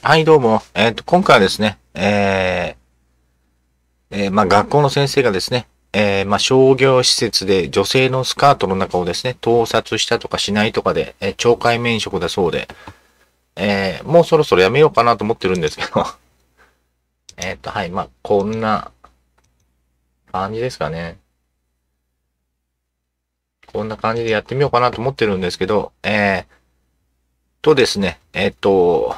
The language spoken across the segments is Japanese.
はい、どうも。えっ、ー、と、今回はですね、えー、えー、まあ、学校の先生がですね、えまあ、商業施設で女性のスカートの中をですね、盗撮したとかしないとかで、え懲戒免職だそうで、えもうそろそろやめようかなと思ってるんですけど、えっと、はい、まあ、こんな感じですかね。こんな感じでやってみようかなと思ってるんですけど、えとですね、えっと、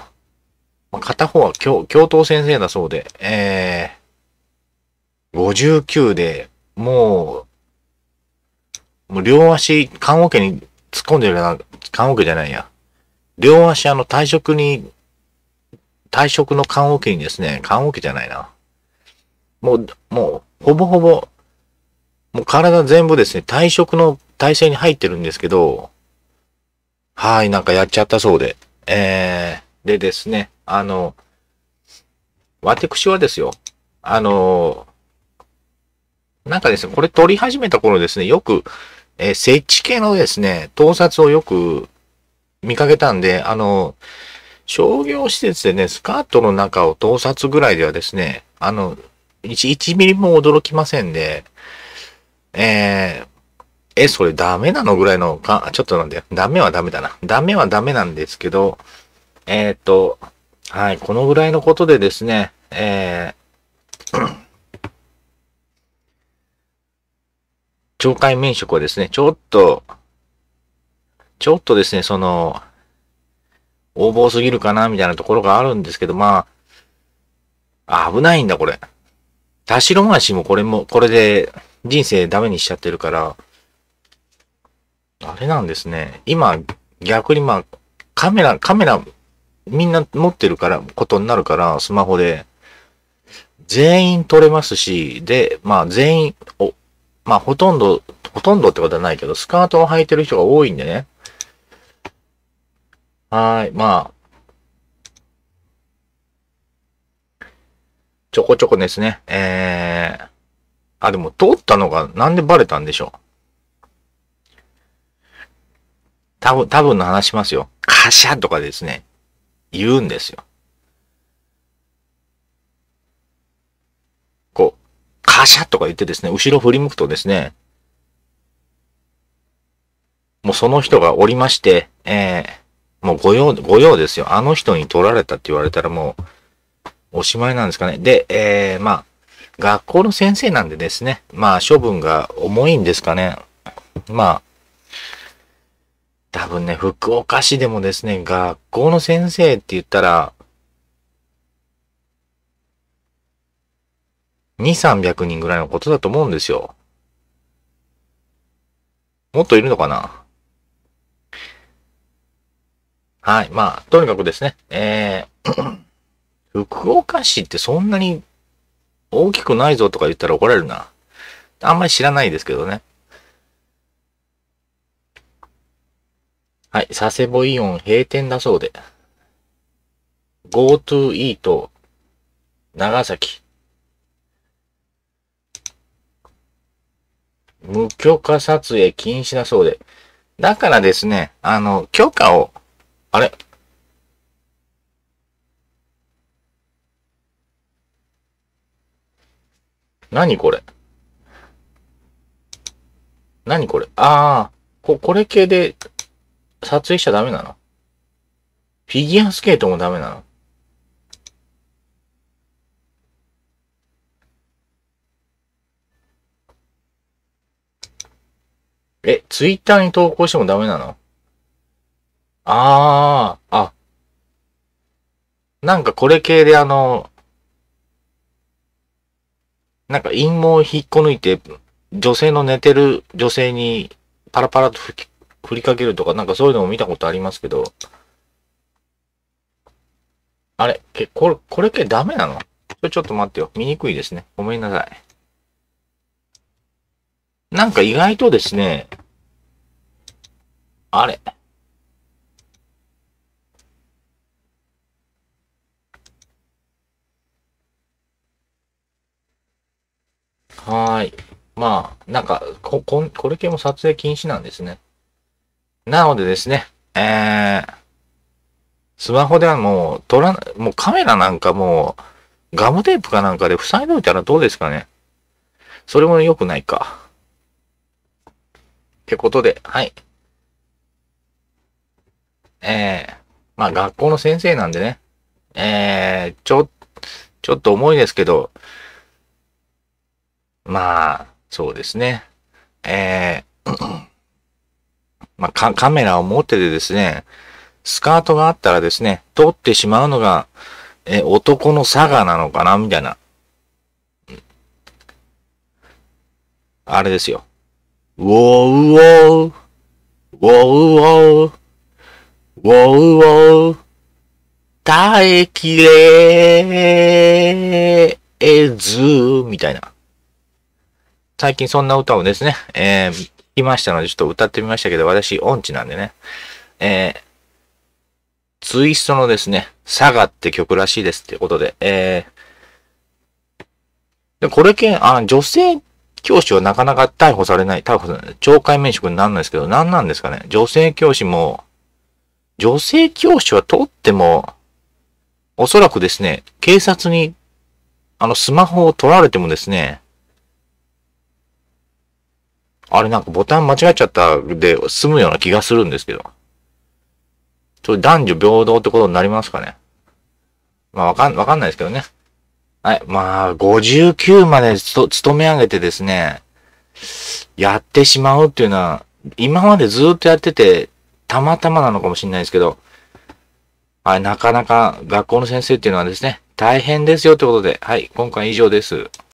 片方は教頭先生だそうで、えー、59で、もう、もう両足、棺桶に突っ込んでるな、棺桶じゃないや。両足あの退職に、退職の棺桶にですね、棺桶じゃないな。もう、もう、ほぼほぼ、もう体全部ですね、退職の体制に入ってるんですけど、はい、なんかやっちゃったそうで、えー、でですね、あの、私はですよ、あの、なんかですね、これ撮り始めた頃ですね、よく、えー、設置系のですね、盗撮をよく見かけたんで、あの、商業施設でね、スカートの中を盗撮ぐらいではですね、あの、1, 1ミリも驚きませんで、えー、え、それダメなのぐらいのか、ちょっとなんだよ。ダメはダメだな。ダメはダメなんですけど、えっ、と、はい、このぐらいのことでですね、えー、懲戒免職はですね、ちょっと、ちょっとですね、その、横暴すぎるかな、みたいなところがあるんですけど、まあ危ないんだ、これ。田代回しもこれも、これで人生ダメにしちゃってるから、あれなんですね。今、逆にまあ、カメラ、カメラみんな持ってるから、ことになるから、スマホで、全員取れますし、で、まあ全員、お、まあほとんど、ほとんどってことはないけど、スカートを履いてる人が多いんでね。はい、まあ。ちょこちょこですね。えー。あ、でも通ったのがなんでバレたんでしょう。多分、多分の話しますよ。カシャとかですね。言うんですよ。こう、カシャとか言ってですね、後ろ振り向くとですね、もうその人がおりまして、えー、もう御用、御用ですよ。あの人に取られたって言われたらもう、おしまいなんですかね。で、えー、まあ、学校の先生なんでですね、まあ、処分が重いんですかね。まあ、多分ね、福岡市でもですね、学校の先生って言ったら、2、300人ぐらいのことだと思うんですよ。もっといるのかなはい。まあ、とにかくですね、えー、福岡市ってそんなに大きくないぞとか言ったら怒られるな。あんまり知らないですけどね。はい、佐世保イオン閉店だそうで。GoTo イート、長崎。無許可撮影禁止だそうで。だからですね、あの、許可を、あれ何これ何これああ、こ、これ系で撮影しちゃダメなのフィギュアスケートもダメなのえ、ツイッターに投稿してもダメなのああ、あ。なんかこれ系であの、なんか陰謀を引っこ抜いて、女性の寝てる女性にパラパラと吹き振りかけるとか、なんかそういうのも見たことありますけど、あれけ、これ、これ系ダメなのちょっと待ってよ。見にくいですね。ごめんなさい。なんか意外とですね、あれ。はーい。まあ、なんか、こ、こ、これ系も撮影禁止なんですね。なのでですね、えー、スマホではもう、撮らな、もうカメラなんかもう、ガムテープかなんかで塞いどいたらどうですかね。それも良くないか。ってことで、はい。えー、まあ学校の先生なんでね、えー、ちょ、ちょっと重いですけど、まあ、そうですね。えー、まあ、カメラを持っててですね、スカートがあったらですね、撮ってしまうのが、え、男の差がなのかな、みたいな。あれですよ。ウォーウォー。ウォーウォー。ウォーウォー。耐えきれず、みたいな。最近そんな歌をですね、えー、きましたので、ちょっと歌ってみましたけど、私、音痴なんでね。えー、ツイストのですね、サガって曲らしいですってことで、えー、でこれけん、あ、女性教師はなかなか逮捕されない、逮捕されない、懲戒免職にならないですけど、何なんですかね。女性教師も、女性教師は通っても、おそらくですね、警察に、あの、スマホを取られてもですね、あれなんかボタン間違えちゃったで済むような気がするんですけど。ちょ、男女平等ってことになりますかね。まあわかん、わかんないですけどね。はい。まあ、59までつと、勤め上げてですね、やってしまうっていうのは、今までずっとやってて、たまたまなのかもしれないですけど、はい、なかなか学校の先生っていうのはですね、大変ですよってことで、はい、今回以上です。